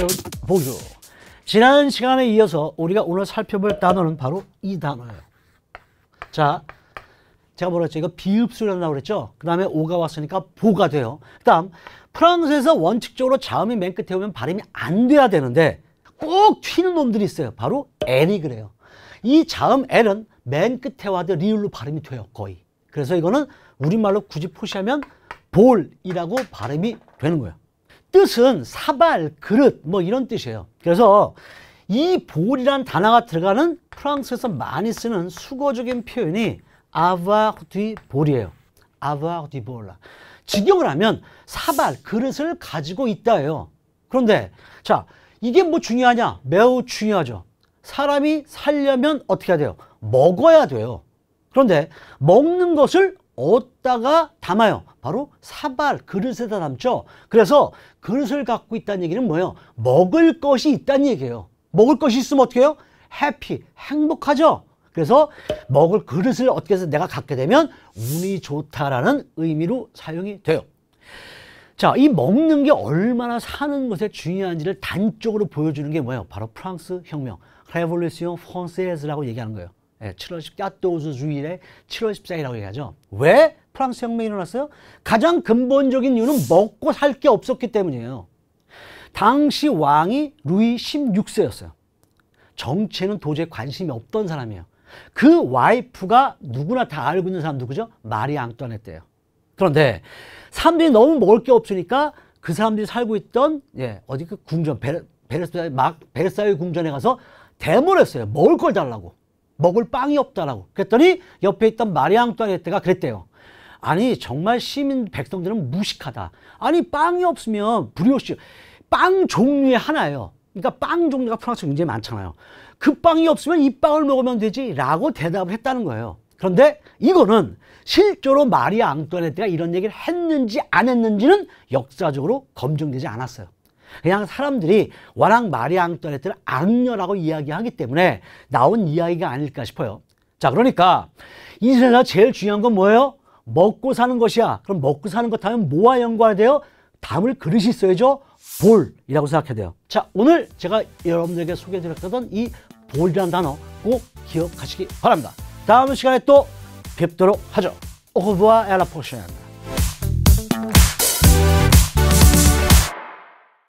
네, 보조 지난 시간에 이어서 우리가 오늘 살펴볼 단어는 바로 이 단어예요 자 제가 뭐라 했죠? 이거 비읍수라고 그랬죠? 그 다음에 오가 왔으니까 보가 돼요 그 다음 프랑스에서 원칙적으로 자음이 맨 끝에 오면 발음이 안 돼야 되는데 꼭 튀는 놈들이 있어요 바로 L이 그래요 이 자음 L은 맨 끝에 와도 리을로 발음이 돼요 거의 그래서 이거는 우리말로 굳이 표시하면 볼이라고 발음이 되는 거예요 뜻은 사발, 그릇 뭐 이런 뜻이에요. 그래서 이 볼이란 단어가 들어가는 프랑스에서 많이 쓰는 수거적인 표현이 avoir du 볼이에요. avoir du bol. 직역을 하면 사발, 그릇을 가지고 있다예요. 그런데 자 이게 뭐 중요하냐? 매우 중요하죠. 사람이 살려면 어떻게 해야 돼요? 먹어야 돼요. 그런데 먹는 것을 얻다가 담아요. 바로 사발, 그릇에다 담죠. 그래서 그릇을 갖고 있다는 얘기는 뭐예요? 먹을 것이 있다는 얘기예요. 먹을 것이 있으면 어떻게 해요? 해피, 행복하죠. 그래서 먹을 그릇을 어떻게 해서 내가 갖게 되면 운이 좋다라는 의미로 사용이 돼요. 자, 이 먹는 게 얼마나 사는 것에 중요한지를 단적으로 보여주는 게 뭐예요? 바로 프랑스 혁명, 레볼루시옹 프랑세즈라고 얘기하는 거예요. 7월 10, 일 야또우스 주일에 7월 14일이라고 얘기하죠. 왜 프랑스 혁명이 일어났어요? 가장 근본적인 이유는 먹고 살 게 없었기 때문이에요. 당시 왕이 루이 16세였어요. 정치에는 도저히 관심이 없던 사람이에요. 그 와이프가 누구나 다 알고 있는 사람 누구죠? 마리 앙뚜아네트예요. 그런데 사람들이 너무 먹을 게 없으니까 그 사람들이 살고 있던 예, 어디 그 궁전 베르, 베르사유 궁전에 가서 데모를 했어요. 먹을 걸 달라고. 먹을 빵이 없다라고 그랬더니 옆에 있던 마리앙 뚜아레트가 그랬대요. 아니 정말 시민 백성들은 무식하다. 아니 빵이 없으면 브리오시 빵 종류의 하나예요. 그러니까 빵 종류가 프랑스 굉장히 많잖아요. 그 빵이 없으면 이 빵을 먹으면 되지 라고 대답을 했다는 거예요. 그런데 이거는 실제로 마리아 앙뚜아네트가 이런 얘기를 했는지 안 했는지는 역사적으로 검증되지 않았어요. 그냥 사람들이 워낙 말이 앙 또레트를 악녀라고 이야기하기 때문에 나온 이야기가 아닐까 싶어요. 자, 그러니까 이 세상에서 제일 중요한 건 뭐예요? 먹고 사는 것이야. 그럼 먹고 사는 것 하면 뭐와 연관돼요? 이 담을 그릇이 있어야죠. 볼이라고 생각해야 돼요. 자, 오늘 제가 여러분들에게 소개해드렸던 이 볼이라는 단어 꼭 기억하시기 바랍니다. 다음 시간에 또 뵙도록 하죠. Au revoir à l